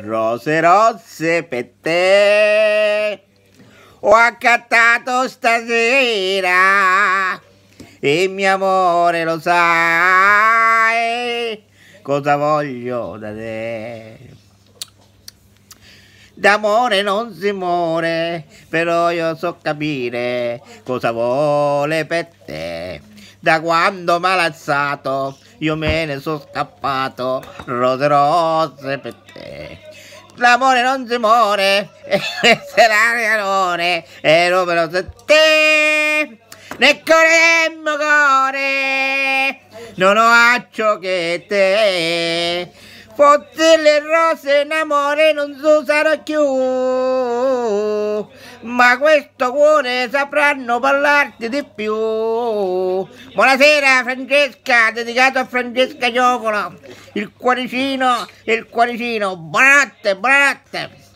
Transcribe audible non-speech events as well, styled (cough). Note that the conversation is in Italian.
Rose rozze per te ho accattato stasera e mio amore lo sai cosa voglio da te. D'amore non si muore, però io so capire cosa vuole per te. Da quando malazzato io me ne sono scappato, rose rose per te l'amore non si muore, (laughs) e sarà calore, e se te, ne coremmo cuore, non ho accio che te, forse le rose in amore non so usano più ma questo cuore sapranno parlarti di più. Buonasera Francesca, dedicato a Francesca Giocolo, il cuoricino, il cuoricino, buonanotte, buonanotte.